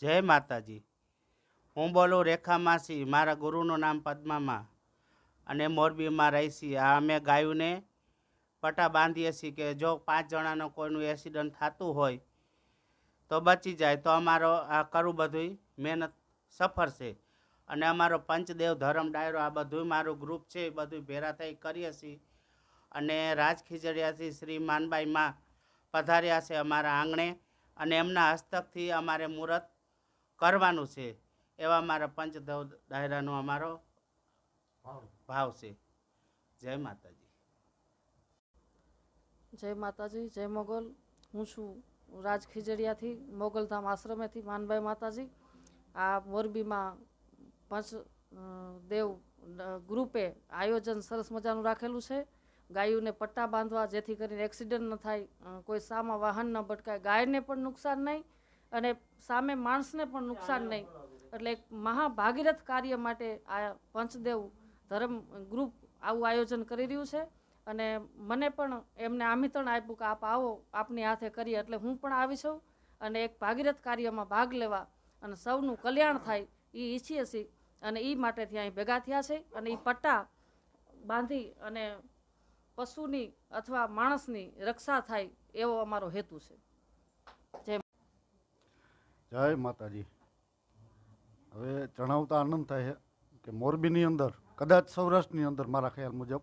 જય માતાજી હું બોલું રેખા મારા ગુરુનું નામ પદ્મામાં અને મોરબીમાં રહીશી આ અમે ગાયુંને પટા બાંધીએ છીએ કે જો પાંચ જણાનો કોઈનું એક્સિડન્ટ થતું હોય તો બચી જાય તો અમારો આ કરું બધું મહેનત સફર છે અને અમારો પંચદેવ ધર્મ ડાયરો આ બધું મારું ગ્રુપ છે એ બધું ભેરા થઈ કરીએ છીએ અને રાજ ખીજડીયાથી શ્રી માનબાઈમાં પધાર્યા છે અમારા આંગણે અને એમના હસ્તકથી અમારે મુહૂર્ત કરવાનું છે એવા મારા પંચધવ ડાયરાનો અમારો ભાવ છે જય માતાજી જય માતાજી જય મોગલ હું છું રાજ ખીજડીયાથી મોગલધામ આશ્રમેથી માનભાઈ માતાજી આ મોરબીમાં પંચ દેવ ગ્રુપે આયોજન સરસ મજાનું રાખેલું છે ગાયોને પટ્ટા બાંધવા જેથી કરીને એક્સિડન્ટ ન થાય કોઈ સામા વાહન ન ભટકાય ગાયને પણ નુકસાન નહીં અને સામે માણસને પણ નુકસાન નહીં એટલે એક મહાભાગીરથ કાર્ય માટે આ પંચદેવ ધર્મ ગ્રુપ આવું આયોજન કરી રહ્યું છે અને મને પણ એમને આમંત્રણ આપ્યું કે આપ આવો આપની હાથે કરીએ એટલે હું પણ આવી છું અને એક ભાગીરથ કાર્યમાં ભાગ લેવા અને સૌનું કલ્યાણ થાય એ ઈચ્છીએ છીએ અને એ માટે ત્યાં ભેગા થયા છે અને એ પટ્ટા બાંધી અને પશુની અથવા માણસની રક્ષા થાય એવો અમારો હેતુ છે જય માતાજી હવે જણાવતા આનંદ થાય છે કે મોરબીની અંદર કદાચ સૌરાષ્ટ્રની અંદર મારા ખ્યાલ મુજબ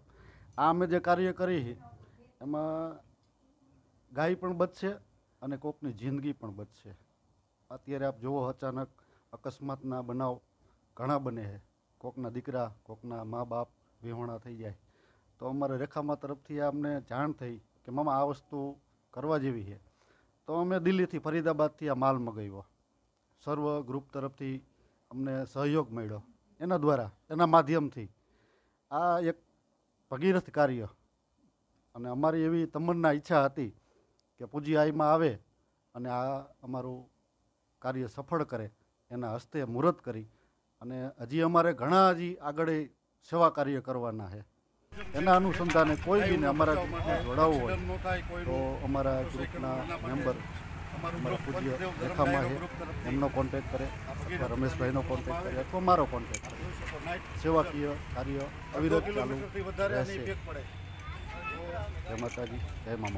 આ અમે જે કાર્ય કરી છે એમાં ગાય પણ બચશે અને કોકની જિંદગી પણ બચશે અત્યારે આપ જુઓ અચાનક અકસ્માતના બનાવ ઘણા બને છે કોકના દીકરા કોકના મા બાપ વિહોણા થઈ જાય તો અમારે રેખામાં તરફથી અમને જાણ થઈ કે મામા આ વસ્તુ કરવા જેવી છે તો અમે દિલ્હીથી ફરીદાબાદથી આ માલ મગાવ્યો સર્વ ગ્રુપ તરફથી અમને સહયોગ મળ્યો એના દ્વારા એના માધ્યમથી આ એક ભગીરથ કાર્ય અને અમારી એવી તમન્ના ઈચ્છા હતી કે પૂજી આઈમાં આવે અને આ અમારું કાર્ય સફળ કરે એના હસ્તે મુહૂર્ત કરી અને હજી અમારે ઘણા હજી આગળ સેવા કાર્ય કરવાના છે એના અનુસંધાને કોઈ બીને અમારા જોડાવવું હોય તો અમારા ગ્રુપના મેમ્બર અમારા પૂજ્ય રેખામાં છે એમનો કોન્ટેક્ટ કરે રમેશભાઈનો કોન્ટેક્ટ કરે અથવા મારો કોન્ટેક્ટ કરે સેવાકીય કાર્ય અવિરત ચાલુ રહેશે જય માતાજી જય મા